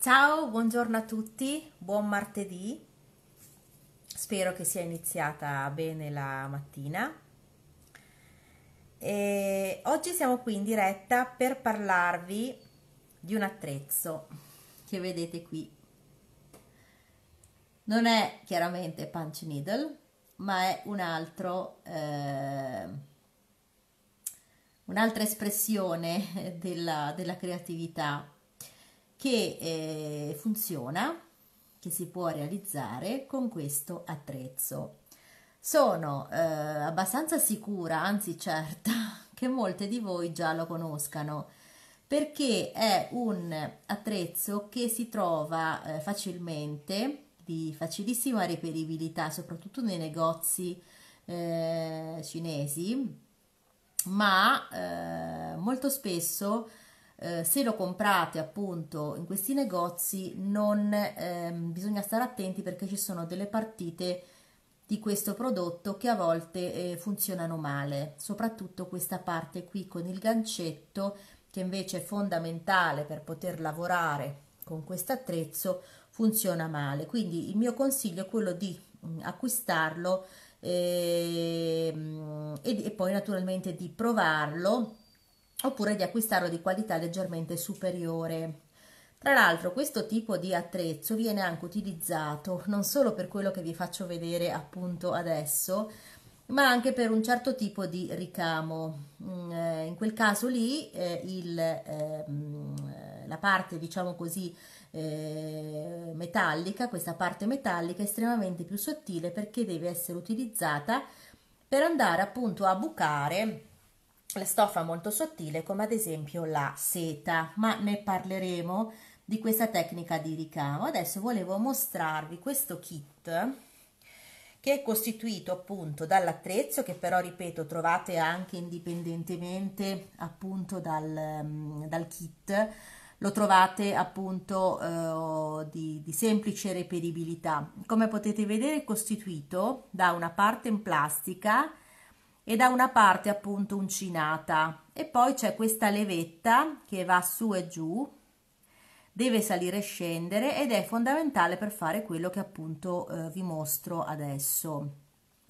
Ciao, buongiorno a tutti, buon martedì. Spero che sia iniziata bene la mattina. E oggi siamo qui in diretta per parlarvi di un attrezzo che vedete qui. Non è chiaramente punch needle, ma è un altro eh, un'altra espressione della, della creatività che eh, funziona, che si può realizzare con questo attrezzo. Sono eh, abbastanza sicura, anzi certa, che molte di voi già lo conoscano perché è un attrezzo che si trova eh, facilmente, di facilissima reperibilità, soprattutto nei negozi eh, cinesi, ma eh, molto spesso eh, se lo comprate appunto in questi negozi non ehm, bisogna stare attenti perché ci sono delle partite di questo prodotto che a volte eh, funzionano male soprattutto questa parte qui con il gancetto che invece è fondamentale per poter lavorare con questo attrezzo funziona male quindi il mio consiglio è quello di mh, mm, acquistarlo ehm, e, e, e poi naturalmente di provarlo oppure di acquistarlo di qualità leggermente superiore. Tra l'altro questo tipo di attrezzo viene anche utilizzato non solo per quello che vi faccio vedere appunto adesso, ma anche per un certo tipo di ricamo. Mm, eh, in quel caso lì eh, il, eh, la parte, diciamo così, eh, metallica, questa parte metallica è estremamente più sottile perché deve essere utilizzata per andare appunto a bucare stoffa molto sottile come ad esempio la seta, ma ne parleremo di questa tecnica di ricamo. Adesso volevo mostrarvi questo kit che è costituito appunto dall'attrezzo che però ripeto trovate anche indipendentemente appunto dal, mm, dal kit lo trovate appunto eh, di, di, semplice reperibilità come potete vedere è costituito da una parte in plastica e da una parte appunto uncinata e poi c'è questa levetta che va su e giù deve salire e scendere ed è fondamentale per fare quello che appunto eh, vi mostro adesso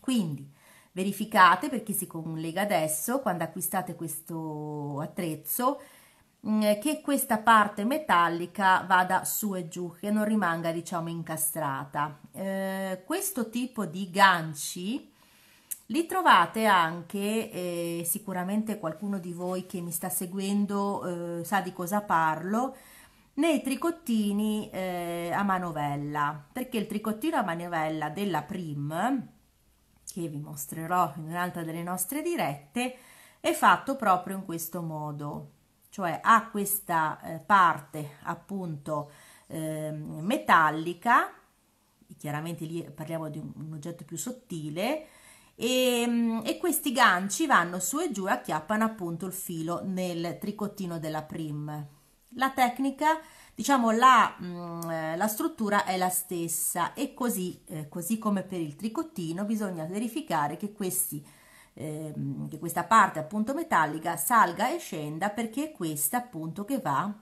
quindi verificate per chi si collega adesso quando acquistate questo attrezzo mm, che questa parte metallica vada su e giù che non rimanga diciamo incastrata eh, questo tipo di ganci li trovate anche, eh, sicuramente qualcuno di voi che mi sta seguendo eh, sa di cosa parlo, nei tricottini eh, a manovella, perché il tricottino a manovella della Prim, che vi mostrerò in un'altra delle nostre dirette, è fatto proprio in questo modo, cioè ha questa eh, parte appunto ehm, metallica, chiaramente lì parliamo di un oggetto più sottile, e, ehm, e, questi ganci vanno su e giù e acchiappano appunto il filo nel tricottino della prim. La tecnica, diciamo la, mh, mm, eh, la struttura è la stessa e così, eh, così, come per il tricottino bisogna verificare che, questi, ehm, che questa parte appunto metallica salga e scenda perché è questa appunto che va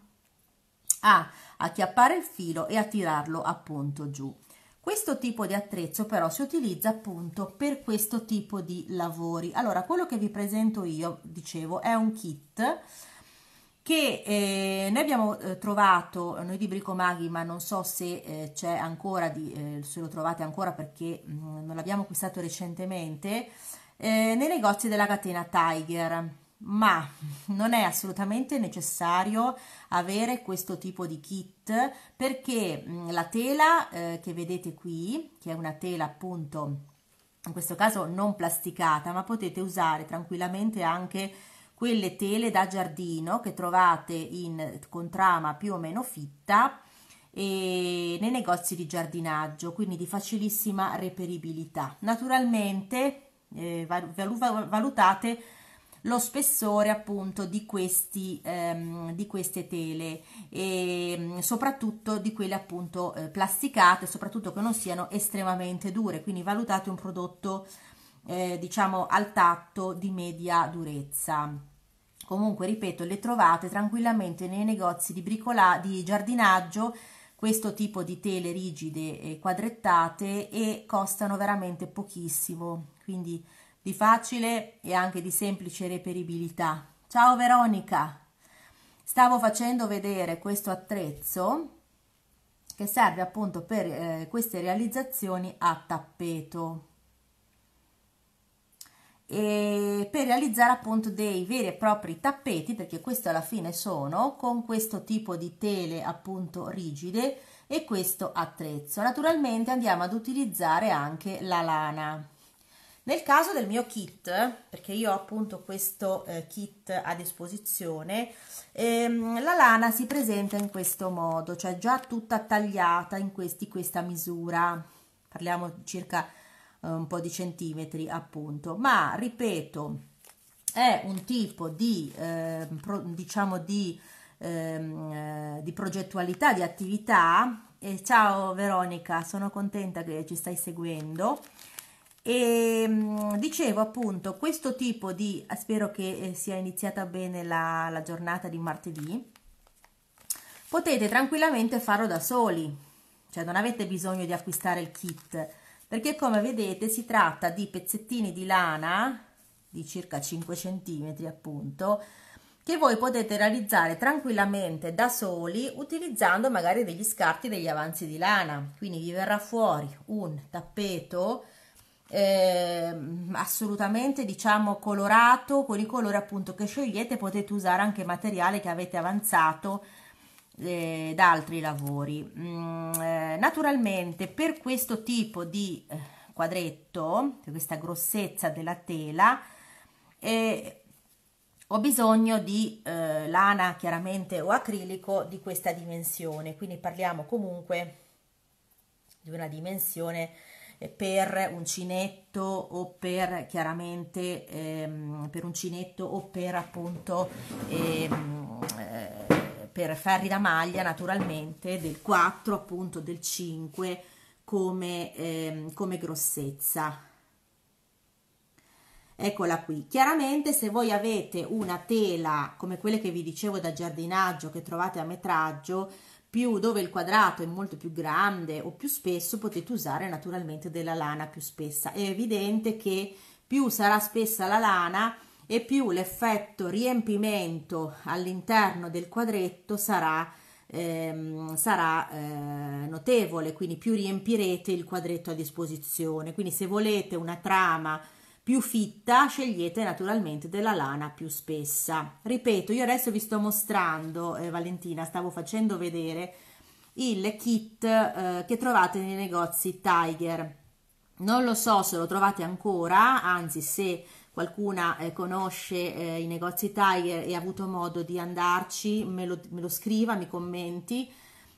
a acchiappare il filo e a tirarlo appunto giù. Questo tipo di attrezzo però si utilizza appunto per questo tipo di lavori. Allora, quello che vi presento io, dicevo, è un kit che eh, noi abbiamo eh, trovato, noi di Bricomaghi, ma non so se eh, c'è ancora, di, eh, se lo trovate ancora perché mh, mm, non l'abbiamo acquistato recentemente, eh, nei negozi della catena Tiger ma non è assolutamente necessario avere questo tipo di kit perché mm, la tela eh, che vedete qui, che è una tela appunto in questo caso non plasticata, ma potete usare tranquillamente anche quelle tele da giardino che trovate in, con trama più o meno fitta e nei negozi di giardinaggio, quindi di facilissima reperibilità. Naturalmente eh, valutate lo spessore appunto di, questi, ehm, di queste tele e mm, soprattutto di quelle appunto eh, plasticate, soprattutto che non siano estremamente dure, quindi valutate un prodotto eh, diciamo al tatto di media durezza. Comunque, ripeto, le trovate tranquillamente nei negozi di, bricola, di giardinaggio, questo tipo di tele rigide e quadrettate e costano veramente pochissimo, quindi di facile e anche di semplice reperibilità. Ciao Veronica, stavo facendo vedere questo attrezzo che serve appunto per eh, queste realizzazioni a tappeto e per realizzare appunto dei veri e propri tappeti perché questo alla fine sono con questo tipo di tele appunto rigide e questo attrezzo naturalmente andiamo ad utilizzare anche la lana nel caso del mio kit, perché io ho appunto questo eh, kit a disposizione, ehm, la lana si presenta in questo modo, cioè già tutta tagliata in questi, questa misura, parliamo circa eh, un po' di centimetri appunto, ma ripeto, è un tipo di, eh, pro, diciamo di, ehm, eh, di progettualità, di attività, e ciao Veronica, sono contenta che ci stai seguendo, e ehm, dicevo appunto questo tipo di eh, spero che eh, sia iniziata bene la, la giornata di martedì potete tranquillamente farlo da soli cioè non avete bisogno di acquistare il kit perché come vedete si tratta di pezzettini di lana di circa 5 cm appunto che voi potete realizzare tranquillamente da soli utilizzando magari degli scarti degli avanzi di lana quindi vi verrà fuori un tappeto eh, assolutamente diciamo colorato con i colori appunto che scegliete potete usare anche materiale che avete avanzato eh, da altri lavori mm, eh, naturalmente per questo tipo di eh, quadretto questa grossezza della tela eh, ho bisogno di eh, lana chiaramente o acrilico di questa dimensione quindi parliamo comunque di una dimensione eh, per uncinetto o per chiaramente ehm, per uncinetto o per appunto ehm, eh, per ferri da maglia naturalmente del 4 appunto del 5 come, ehm, come grossezza eccola qui chiaramente se voi avete una tela come quelle che vi dicevo da giardinaggio che trovate a metraggio più dove il quadrato è molto più grande o più spesso potete usare naturalmente della lana più spessa. È evidente che più sarà spessa la lana e più l'effetto riempimento all'interno del quadretto sarà, ehm, sarà eh, notevole, quindi più riempirete il quadretto a disposizione. Quindi se volete una trama più fitta scegliete naturalmente della lana più spessa ripeto io adesso vi sto mostrando eh, Valentina stavo facendo vedere il kit eh, che trovate nei negozi Tiger non lo so se lo trovate ancora anzi se qualcuna eh, conosce eh, i negozi Tiger e ha avuto modo di andarci, me lo, me lo scriva, mi commenti.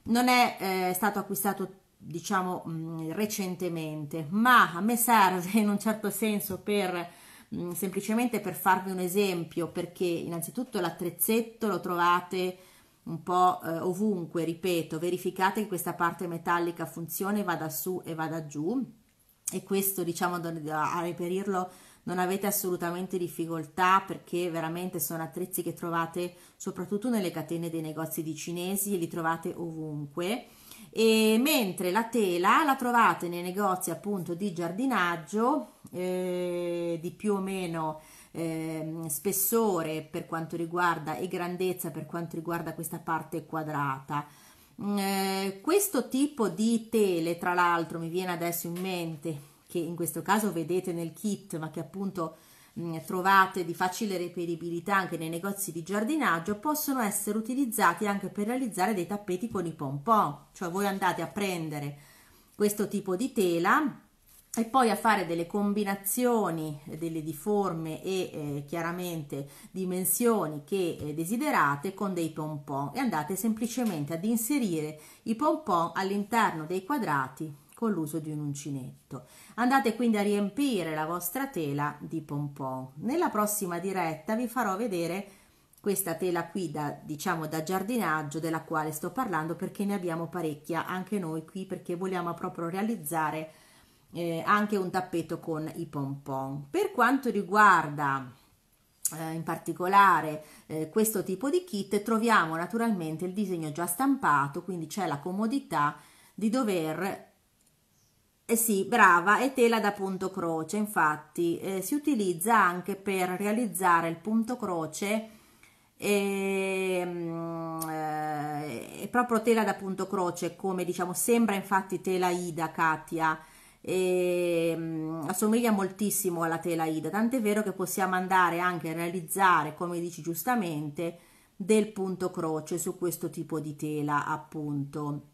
Non è eh, stato acquistato diciamo mm, recentemente, ma a me serve in un certo senso per mm, semplicemente per farvi un esempio, perché innanzitutto l'attrezzetto lo trovate un po' eh, ovunque, ripeto, verificate che questa parte metallica funzioni, vada su e vada giù e questo diciamo a reperirlo non avete assolutamente difficoltà perché veramente sono attrezzi che trovate soprattutto nelle catene dei negozi di cinesi e li trovate ovunque e mentre la tela la trovate nei negozi appunto di giardinaggio eh, di più o meno eh, spessore per quanto riguarda e grandezza per quanto riguarda questa parte quadrata. Mm, eh, questo tipo di tele, tra l'altro, mi viene adesso in mente che in questo caso vedete nel kit, ma che appunto Mm, trovate di facile reperibilità anche nei negozi di giardinaggio possono essere utilizzati anche per realizzare dei tappeti con i pompon, cioè voi andate a prendere questo tipo di tela e poi a fare delle combinazioni delle di forme e eh, chiaramente dimensioni che eh, desiderate con dei pompon e andate semplicemente ad inserire i pompon all'interno dei quadrati con l'uso di un uncinetto. Andate quindi a riempire la vostra tela di pompon. Nella prossima diretta vi farò vedere questa tela qui da diciamo da giardinaggio della quale sto parlando perché ne abbiamo parecchia anche noi qui perché vogliamo proprio realizzare eh, anche un tappeto con i pompon. Per quanto riguarda eh, in particolare eh, questo tipo di kit troviamo naturalmente il disegno già stampato quindi c'è la comodità di dover eh sì, brava, è tela da punto croce, infatti eh, si utilizza anche per realizzare il punto croce e, ehm, eh, è proprio tela da punto croce, come diciamo, sembra infatti tela Ida, Katia, e, ehm, mh, assomiglia moltissimo alla tela Ida, tant'è vero che possiamo andare anche a realizzare, come dici giustamente, del punto croce su questo tipo di tela appunto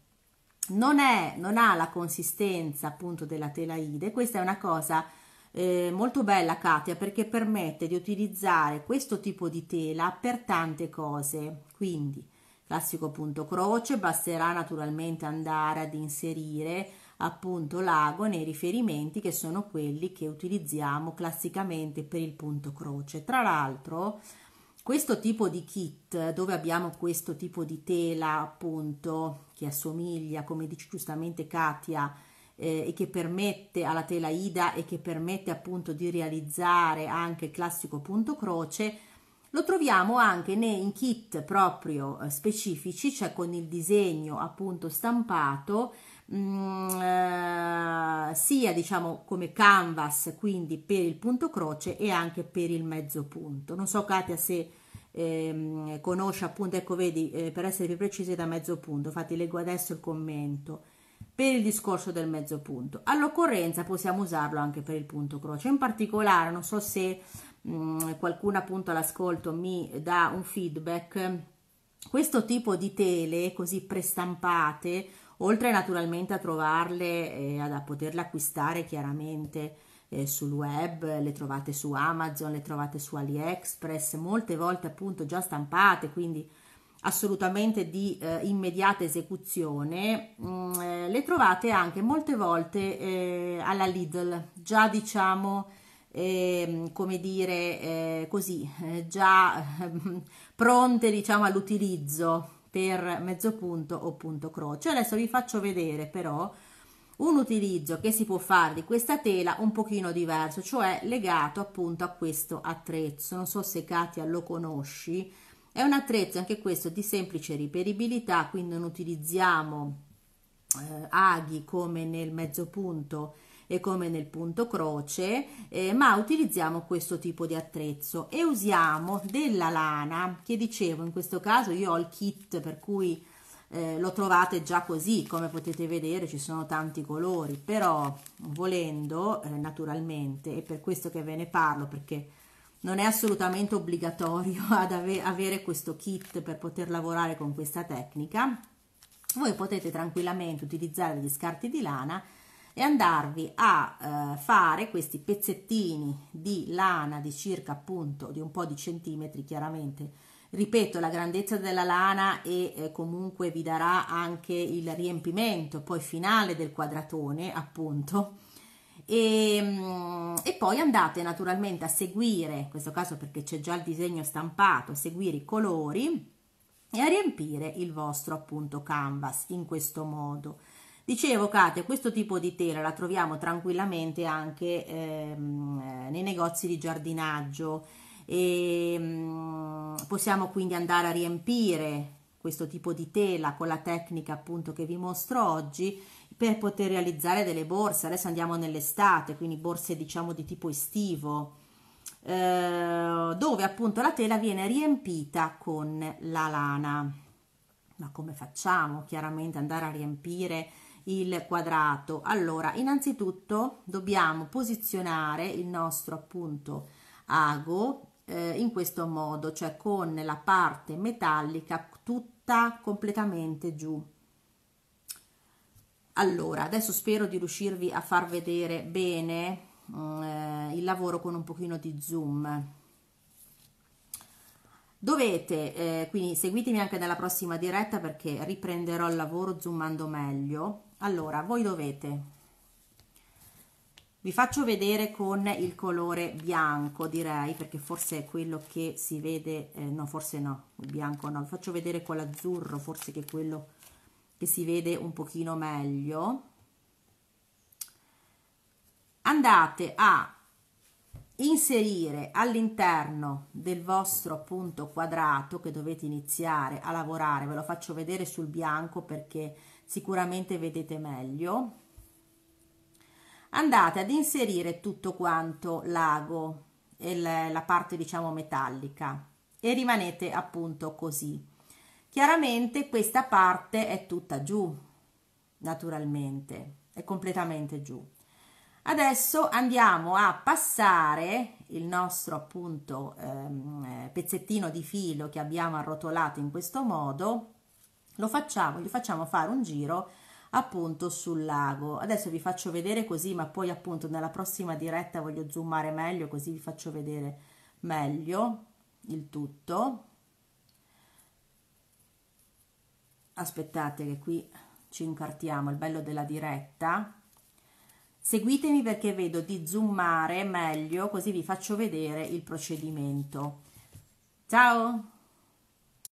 non, è, non ha la consistenza appunto della telaide, questa è una cosa eh, molto bella Katia perché permette di utilizzare questo tipo di tela per tante cose, quindi classico punto croce, basterà naturalmente andare ad inserire appunto l'ago nei riferimenti che sono quelli che utilizziamo classicamente per il punto croce. Tra l'altro questo tipo di kit dove abbiamo questo tipo di tela appunto che assomiglia come dice giustamente Katia eh, e che permette alla tela Ida e che permette appunto di realizzare anche il classico punto croce lo troviamo anche in kit proprio eh, specifici cioè con il disegno appunto stampato Mm, eh, sia diciamo come canvas quindi per il punto croce e anche per il mezzo punto non so Katia se ehm, conosce appunto ecco vedi eh, per essere più precisi da mezzo punto infatti leggo adesso il commento per il discorso del mezzo punto all'occorrenza possiamo usarlo anche per il punto croce in particolare non so se mh, mm, qualcuno appunto all'ascolto mi dà un feedback questo tipo di tele così prestampate oltre naturalmente a trovarle e eh, ad a poterle acquistare chiaramente eh, sul web, le trovate su Amazon, le trovate su AliExpress, molte volte appunto già stampate, quindi assolutamente di eh, immediata esecuzione, mh, mm, eh, le trovate anche molte volte eh, alla Lidl, già diciamo eh, come dire eh, così, già pronte diciamo all'utilizzo per mezzo punto o punto croce. Adesso vi faccio vedere però un utilizzo che si può fare di questa tela un pochino diverso, cioè legato appunto a questo attrezzo. Non so se Katia lo conosci, è un attrezzo anche questo di semplice riperibilità, quindi non utilizziamo eh, aghi come nel mezzo punto eh, come nel punto croce eh, ma utilizziamo questo tipo di attrezzo e usiamo della lana che dicevo in questo caso io ho il kit per cui eh, lo trovate già così come potete vedere ci sono tanti colori però volendo eh, naturalmente è per questo che ve ne parlo perché non è assolutamente obbligatorio ad ave avere questo kit per poter lavorare con questa tecnica voi potete tranquillamente utilizzare gli scarti di lana e andarvi a eh, fare questi pezzettini di lana di circa appunto di un po' di centimetri chiaramente ripeto la grandezza della lana e eh, comunque vi darà anche il riempimento poi finale del quadratone appunto e, mm, e, poi andate naturalmente a seguire in questo caso perché c'è già il disegno stampato a seguire i colori e a riempire il vostro appunto canvas in questo modo Dicevo Katia, questo tipo di tela la troviamo tranquillamente anche ehm, eh, nei negozi di giardinaggio e ehm, possiamo quindi andare a riempire questo tipo di tela con la tecnica appunto che vi mostro oggi per poter realizzare delle borse. Adesso andiamo nell'estate, quindi borse diciamo di tipo estivo eh, dove appunto la tela viene riempita con la lana. Ma come facciamo chiaramente andare a riempire il quadrato. Allora, innanzitutto dobbiamo posizionare il nostro appunto ago eh, in questo modo, cioè con la parte metallica tutta completamente giù. Allora, adesso spero di riuscirvi a far vedere bene mm, eh, il lavoro con un pochino di zoom dovete eh, quindi seguitemi anche nella prossima diretta perché riprenderò il lavoro zoomando meglio allora voi dovete vi faccio vedere con il colore bianco direi perché forse è quello che si vede eh, no forse no il bianco no vi faccio vedere con l'azzurro forse che è quello che si vede un pochino meglio andate a inserire all'interno del vostro appunto quadrato che dovete iniziare a lavorare, ve lo faccio vedere sul bianco perché sicuramente vedete meglio, andate ad inserire tutto quanto l'ago e la parte diciamo metallica e rimanete appunto così. Chiaramente questa parte è tutta giù, naturalmente, è completamente giù Adesso andiamo a passare il nostro appunto ehm, eh, pezzettino di filo che abbiamo arrotolato in questo modo, lo facciamo, gli facciamo fare un giro appunto sul lago. Adesso vi faccio vedere così, ma poi appunto nella prossima diretta voglio zoomare meglio così vi faccio vedere meglio il tutto. Aspettate che qui ci incartiamo, il bello della diretta Seguitemi perché vedo di zoomare meglio così vi faccio vedere il procedimento. Ciao!